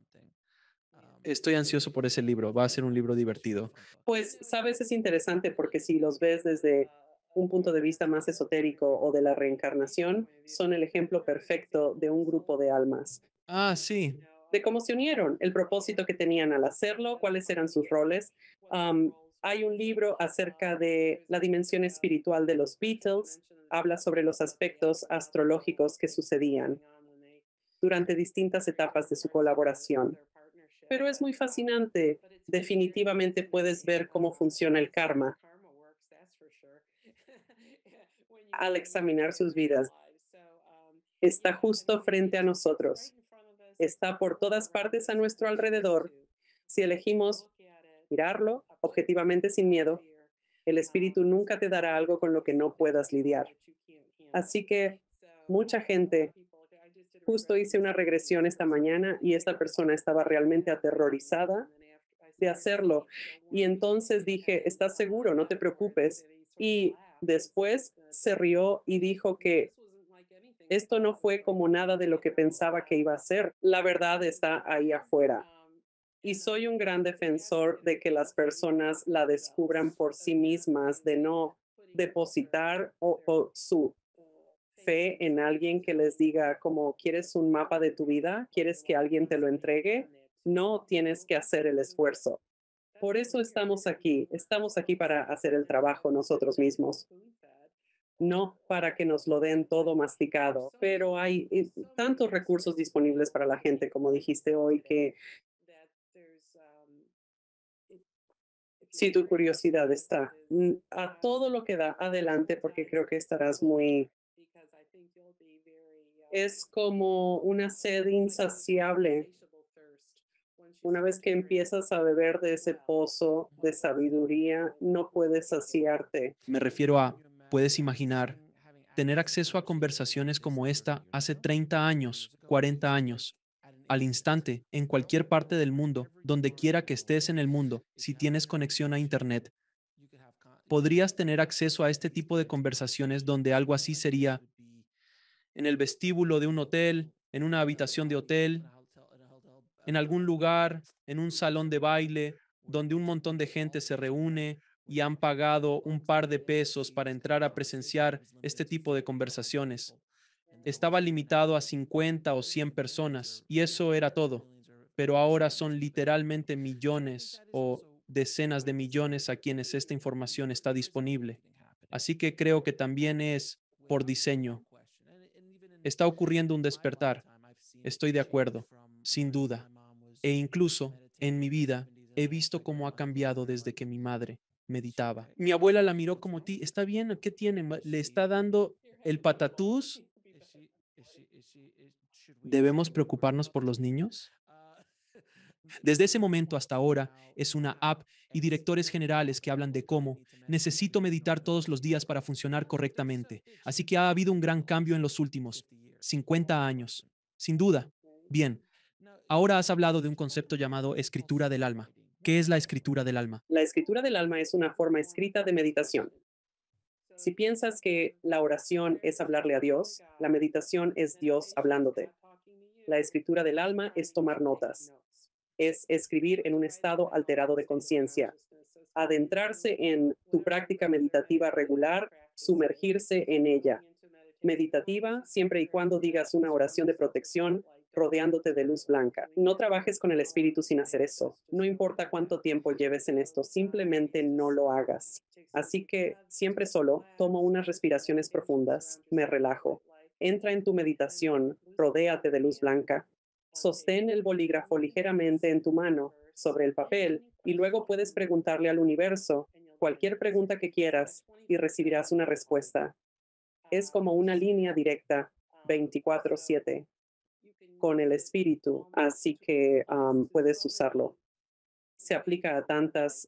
Estoy ansioso por ese libro, va a ser un libro divertido. Pues, sabes, es interesante porque si los ves desde un punto de vista más esotérico o de la reencarnación, son el ejemplo perfecto de un grupo de almas. Ah, sí, de cómo se unieron, el propósito que tenían al hacerlo, cuáles eran sus roles. Um, hay un libro acerca de la dimensión espiritual de los Beatles, habla sobre los aspectos astrológicos que sucedían durante distintas etapas de su colaboración. Pero es muy fascinante, definitivamente puedes ver cómo funciona el karma al examinar sus vidas. Está justo frente a nosotros está por todas partes a nuestro alrededor. Si elegimos mirarlo objetivamente sin miedo, el espíritu nunca te dará algo con lo que no puedas lidiar. Así que mucha gente, justo hice una regresión esta mañana y esta persona estaba realmente aterrorizada de hacerlo. Y entonces dije, estás seguro, no te preocupes. Y después se rió y dijo que esto no fue como nada de lo que pensaba que iba a ser. La verdad está ahí afuera. Y soy un gran defensor de que las personas la descubran por sí mismas, de no depositar o, su fe en alguien que les diga como, ¿quieres un mapa de tu vida? ¿Quieres que alguien te lo entregue? No tienes que hacer el esfuerzo. Por eso estamos aquí. Estamos aquí para hacer el trabajo nosotros mismos no para que nos lo den todo masticado, pero hay eh, tantos recursos disponibles para la gente, como dijiste hoy, que si um, tu curiosidad está a todo lo que da, adelante, porque creo que estarás muy... Es um, como una sed insaciable. Una vez que empiezas a beber de ese pozo de sabiduría, no puedes saciarte. Me refiero a Puedes imaginar, tener acceso a conversaciones como esta hace 30 años, 40 años, al instante, en cualquier parte del mundo, donde quiera que estés en el mundo, si tienes conexión a Internet. Podrías tener acceso a este tipo de conversaciones donde algo así sería en el vestíbulo de un hotel, en una habitación de hotel, en algún lugar, en un salón de baile, donde un montón de gente se reúne y han pagado un par de pesos para entrar a presenciar este tipo de conversaciones. Estaba limitado a 50 o 100 personas y eso era todo, pero ahora son literalmente millones o decenas de millones a quienes esta información está disponible. Así que creo que también es por diseño. Está ocurriendo un despertar. Estoy de acuerdo, sin duda. E incluso en mi vida he visto cómo ha cambiado desde que mi madre meditaba. Mi abuela la miró como ti, está bien, ¿qué tiene? Le está dando el patatús. ¿Debemos preocuparnos por los niños? Ah, (laughs) Desde ese momento hasta ahora ah, es una app y directores generales que hablan de cómo necesito meditar todos los días para funcionar correctamente. Así que ha habido un gran cambio en los últimos 50 años. Sin duda. Bien. Ahora has hablado de un concepto llamado escritura del alma. ¿Qué es la escritura del alma? La escritura del alma es una forma escrita de meditación. Si piensas que la oración es hablarle a Dios, la meditación es Dios hablándote. La escritura del alma es tomar notas, es escribir en un estado alterado de conciencia, adentrarse en tu práctica meditativa regular, sumergirse en ella. Meditativa siempre y cuando digas una oración de protección rodeándote de luz blanca. No trabajes con el espíritu sin hacer eso. No importa cuánto tiempo lleves en esto, simplemente no lo hagas. Así que siempre solo tomo unas respiraciones profundas, me relajo. Entra en tu meditación, rodéate de luz blanca. Sostén el bolígrafo ligeramente en tu mano sobre el papel y luego puedes preguntarle al universo cualquier pregunta que quieras y recibirás una respuesta. Es como una línea directa 24/7 con el espíritu, así que puedes usarlo. Se aplica a tantas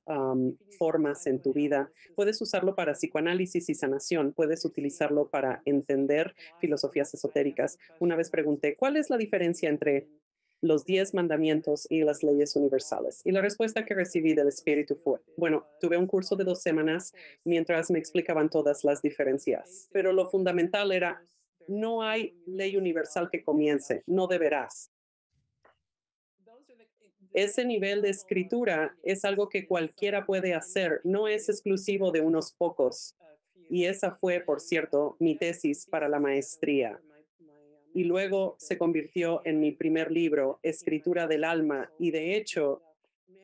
formas en tu vida. Puedes usarlo para psicoanálisis y sanación. Puedes utilizarlo para entender filosofías esotéricas. Una vez pregunté, ¿cuál es la diferencia entre los diez mandamientos y las leyes universales. Y la respuesta que recibí del espíritu fue, bueno, tuve un curso de dos semanas mientras me explicaban todas las diferencias, pero lo fundamental era, no hay ley universal que comience, no deberás. Eh, Ese nivel de escritura es algo que cualquiera puede hacer, no es exclusivo de unos pocos. Uh, y esa fue, por cierto, mi tesis para la maestría. Uh, y luego se convirtió en mi primer libro, Escritura del Alma, y de hecho um,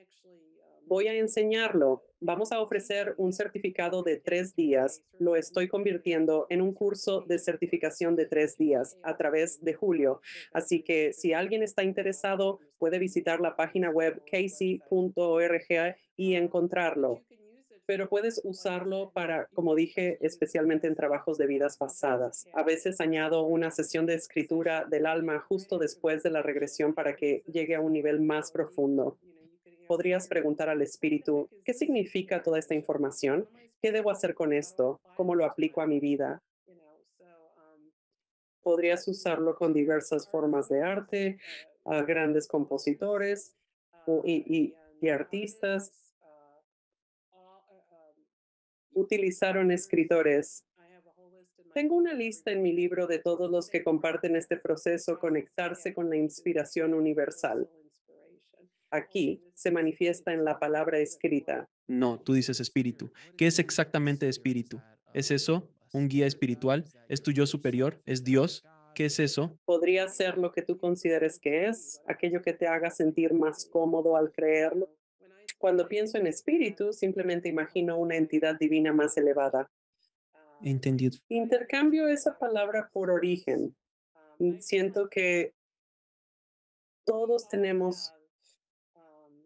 voy a enseñarlo Vamos a ofrecer un certificado de tres días. Lo estoy convirtiendo en un curso de certificación de tres días a través de julio. Así que si alguien está interesado, puede visitar la página web casey.org y encontrarlo. Pero puedes usarlo para, como dije, especialmente en trabajos de vidas pasadas. A veces añado una sesión de escritura del alma justo después de la regresión para que llegue a un nivel más profundo podrías preguntar al espíritu, ¿qué significa toda esta información? ¿Qué debo hacer con esto? ¿Cómo lo aplico a mi vida? Um, podrías usarlo con diversas formas de arte, a grandes compositores y, y artistas. Utilizaron escritores tengo una lista en mi libro de todos los que comparten este proceso, conectarse con la inspiración universal aquí se manifiesta en la palabra escrita. No, tú dices espíritu. ¿Qué es exactamente espíritu? ¿Es eso? ¿Un guía espiritual? ¿Es tu yo superior? ¿Es Dios? ¿Qué es eso? Podría ser lo que tú consideres que es, aquello que te haga sentir más cómodo al creerlo. Cuando pienso en espíritu, simplemente imagino una entidad divina más elevada. Entendido. Intercambio esa palabra por origen. Siento que todos tenemos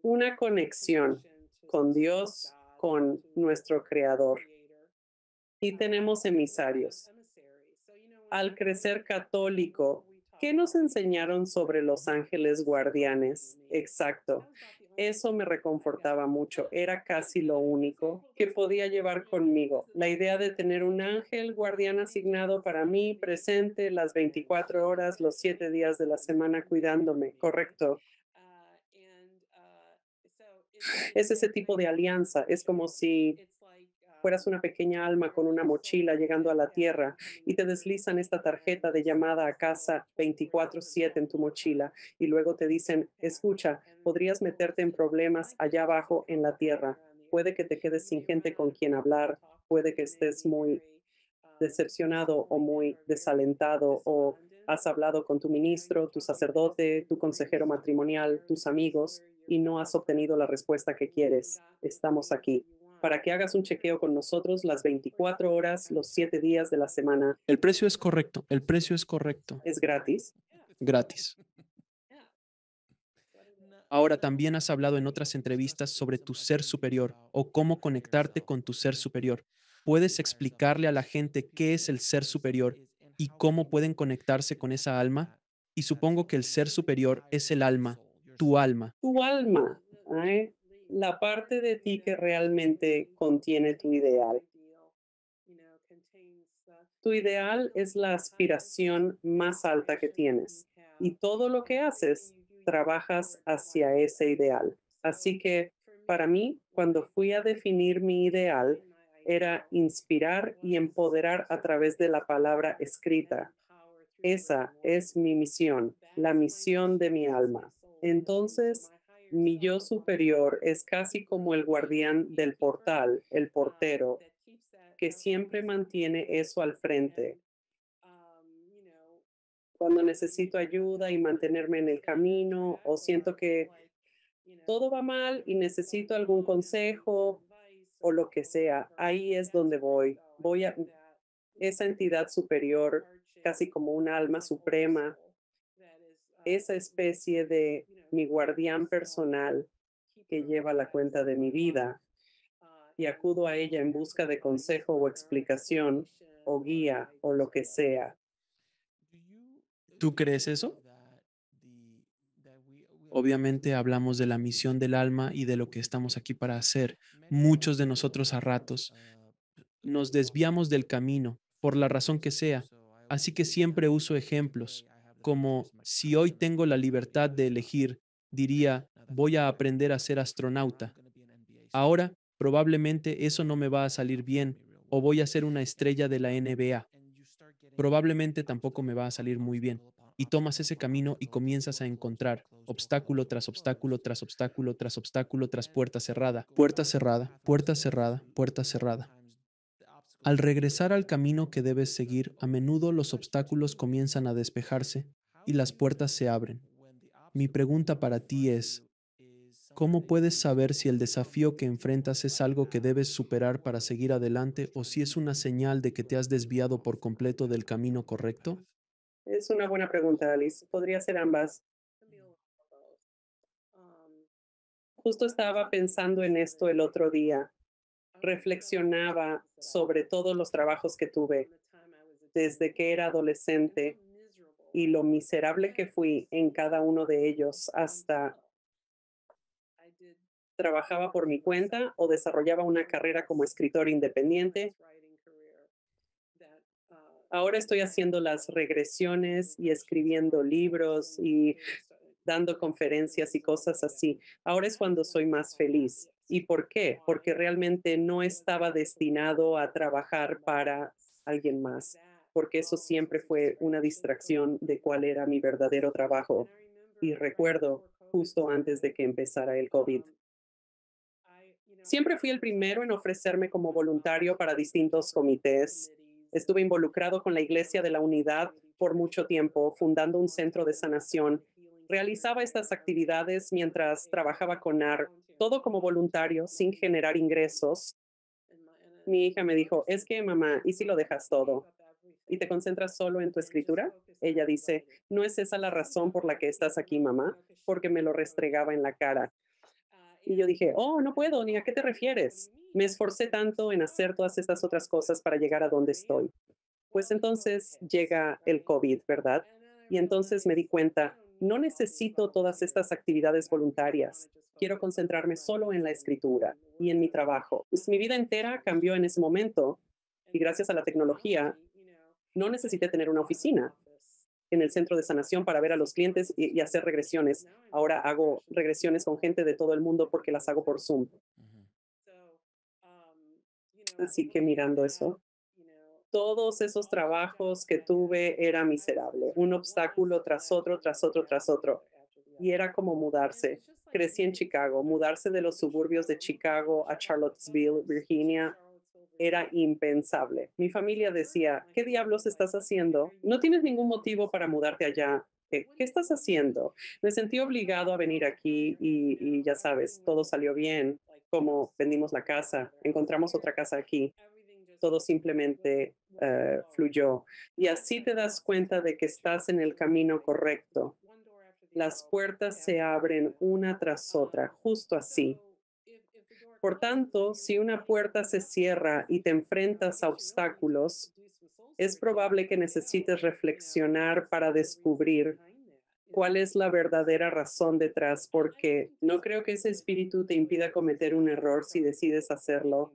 una conexión con Dios, con nuestro Creador. Y tenemos emisarios. Al crecer católico, ¿qué nos enseñaron sobre los ángeles guardianes? Exacto. Eso me reconfortaba mucho. Era casi lo único que podía llevar conmigo. La idea de tener un ángel guardián asignado para mí presente las 24 horas, los 7 días de la semana cuidándome, correcto es ese tipo de alianza. Es como si fueras una pequeña alma con una mochila llegando a la tierra y te deslizan esta tarjeta de llamada a casa 24/7 en tu mochila y luego te dicen, escucha, podrías meterte en problemas allá abajo en la tierra. Puede que te quedes sin gente con quien hablar, puede que estés muy decepcionado o muy desalentado o Has hablado con tu ministro, tu sacerdote, tu consejero matrimonial, tus amigos y no has obtenido la respuesta que quieres. Estamos aquí para que hagas un chequeo con nosotros las 24 horas, los 7 días de la semana. El precio es correcto, el precio es correcto. Es gratis. Gratis. Ahora también has hablado en otras entrevistas sobre tu ser superior o cómo conectarte con tu ser superior. ¿Puedes explicarle a la gente qué es el ser superior y cómo pueden conectarse con esa alma. Y supongo que el ser superior es el alma, tu alma. Tu alma, ¿eh? la parte de ti que realmente contiene tu ideal. Tu ideal es la aspiración más alta que tienes y todo lo que haces, trabajas hacia ese ideal. Así que para mí, cuando fui a definir mi ideal, era inspirar y empoderar a través de la palabra escrita. Esa es mi misión, la misión de mi alma. Entonces, mi yo superior es casi como el guardián del portal, el portero, que siempre mantiene eso al frente. Cuando necesito ayuda y mantenerme en el camino o siento que todo va mal y necesito algún consejo, o lo que sea. Ahí es donde voy. Voy a esa entidad superior, casi como un alma suprema, esa especie de mi guardián personal que lleva la cuenta de mi vida y acudo a ella en busca de consejo o explicación o guía o lo que sea. ¿Tú crees eso? Obviamente hablamos de la misión del alma y de lo que estamos aquí para hacer. Muchos de nosotros a ratos nos desviamos del camino por la razón que sea. Así que siempre uso ejemplos como si hoy tengo la libertad de elegir, diría, voy a aprender a ser astronauta. Ahora, probablemente eso no me va a salir bien o voy a ser una estrella de la NBA. Probablemente tampoco me va a salir muy bien y tomas ese camino y comienzas a encontrar obstáculo tras obstáculo tras obstáculo tras obstáculo tras puerta cerrada, puerta cerrada, puerta cerrada, puerta cerrada. Al regresar al camino que debes seguir, a menudo los obstáculos comienzan a despejarse y las puertas se abren. Mi pregunta para ti es, ¿Cómo puedes saber si el desafío que enfrentas es algo que debes superar para seguir adelante o si es una señal de que te has desviado por completo del camino correcto? Es una buena pregunta, Alice. Podría ser ambas. Justo estaba pensando en esto el otro día. Reflexionaba sobre todos los trabajos que tuve desde que era adolescente y lo miserable que fui en cada uno de ellos hasta trabajaba por mi cuenta o desarrollaba una carrera como escritor independiente ahora estoy haciendo las regresiones y escribiendo libros y dando conferencias y cosas así. Ahora es cuando soy más feliz. ¿Y por qué? Porque realmente no estaba destinado a trabajar para alguien más, porque eso siempre fue una distracción de cuál era mi verdadero trabajo. Y recuerdo justo antes de que empezara el COVID. Siempre fui el primero en ofrecerme como voluntario para distintos comités Estuve involucrado con la Iglesia de la Unidad por mucho tiempo, fundando un centro de sanación. Realizaba estas actividades mientras trabajaba con AR, todo como voluntario, sin generar ingresos. Mi hija me dijo, es que mamá, ¿y si lo dejas todo? ¿Y te concentras solo en tu escritura? Ella dice, no es esa la razón por la que estás aquí, mamá, porque me lo restregaba en la cara. Y yo dije, oh, no puedo, ni a qué te refieres. Me esforcé tanto en hacer todas estas otras cosas para llegar a donde estoy. Pues entonces llega el COVID, ¿verdad? Y entonces me di cuenta, no necesito todas estas actividades voluntarias. Quiero concentrarme solo en la escritura y en mi trabajo. Pues mi vida entera cambió en ese momento y gracias a la tecnología no necesité tener una oficina en el centro de sanación para ver a los clientes y, hacer regresiones. Ahora hago regresiones con gente de todo el mundo porque las hago por Zoom. Um, Así que mirando eso, todos esos trabajos que tuve era miserable, un obstáculo tras otro, tras otro, tras otro. Y era como mudarse. Crecí en Chicago, mudarse de los suburbios de Chicago a Charlottesville, Virginia, era impensable. Mi familia decía, ¿qué diablos estás haciendo? No tienes ningún motivo para mudarte allá. ¿Qué, estás haciendo? Me sentí obligado a venir aquí y, ya sabes, todo salió bien, como vendimos la casa, encontramos otra casa aquí, todo simplemente eh, fluyó. Y así te das cuenta de que estás en el camino correcto. Las puertas se abren una tras otra, justo así. Por tanto, si una puerta se cierra y te enfrentas a obstáculos, es probable que necesites reflexionar para descubrir cuál es la verdadera razón detrás, porque no creo que ese espíritu te impida cometer un error si decides hacerlo.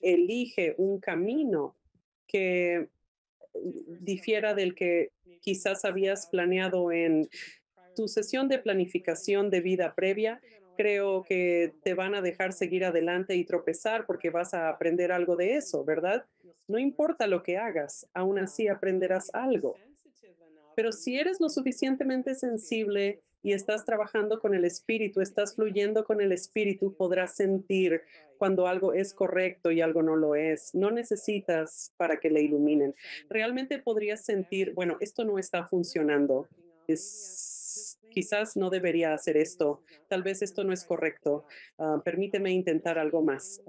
Elige un camino que difiera del que quizás habías planeado en tu sesión de planificación de vida previa creo que te van a dejar seguir adelante y tropezar porque vas a aprender algo de eso, ¿verdad? No importa lo que hagas, aún así aprenderás algo. Pero si eres lo suficientemente sensible y estás trabajando con el espíritu, estás fluyendo con el espíritu, podrás sentir cuando algo es correcto y algo no lo es. No necesitas para que le iluminen. Realmente podrías sentir, bueno, esto no está funcionando. Es quizás no debería hacer esto, tal vez esto no es correcto, ah, permíteme intentar algo más.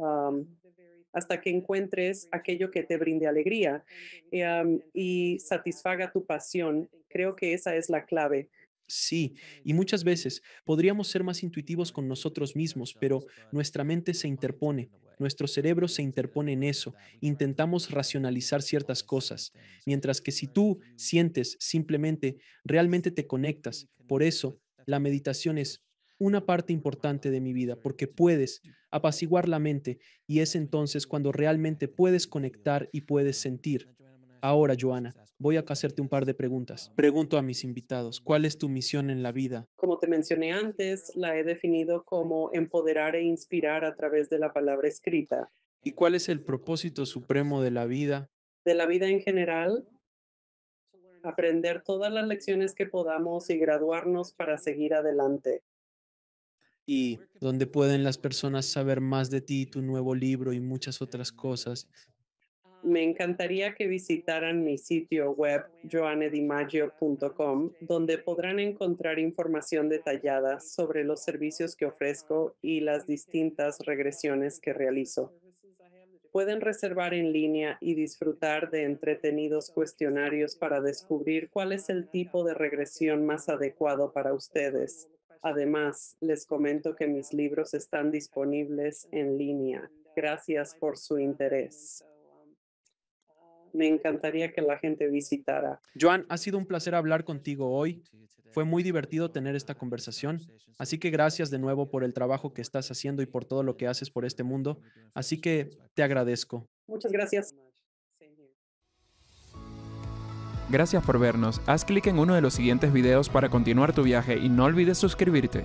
hasta que encuentres aquello que te brinde alegría eh, y satisfaga tu pasión. Creo que esa es la clave Sí, y muchas veces podríamos ser más intuitivos con nosotros mismos, pero nuestra mente se interpone, nuestro cerebro se interpone en eso, intentamos racionalizar ciertas cosas, mientras que si tú sientes simplemente, realmente te conectas. Por eso, la meditación es una parte importante de mi vida, porque puedes apaciguar la mente y es entonces cuando realmente puedes conectar y puedes sentir. Ahora, Joana, voy a hacerte un par de preguntas. Pregunto a mis invitados, ¿cuál es tu misión en la vida? Como te mencioné antes, la he definido como empoderar e inspirar a través de la palabra escrita. ¿Y cuál es el propósito supremo de la vida? De la vida en general, aprender todas las lecciones que podamos y graduarnos para seguir adelante. ¿Y dónde pueden las personas saber más de ti, tu nuevo libro y muchas otras cosas? Me encantaría que visitaran mi sitio web joanedimaggio.com, donde podrán encontrar información detallada sobre los servicios que ofrezco y las distintas regresiones que realizo. Pueden reservar en línea y disfrutar de entretenidos cuestionarios para descubrir cuál es el tipo de regresión más adecuado para ustedes. Además, les comento que mis libros están disponibles en línea. Gracias por su interés me encantaría que la gente visitara. Joan, ha sido un placer hablar contigo hoy. Fue muy divertido tener esta conversación, así que gracias de nuevo por el trabajo que estás haciendo y por todo lo que haces por este mundo. Así que te agradezco. Muchas gracias. Gracias por vernos. Haz clic en uno de los siguientes videos para continuar tu viaje y no olvides suscribirte.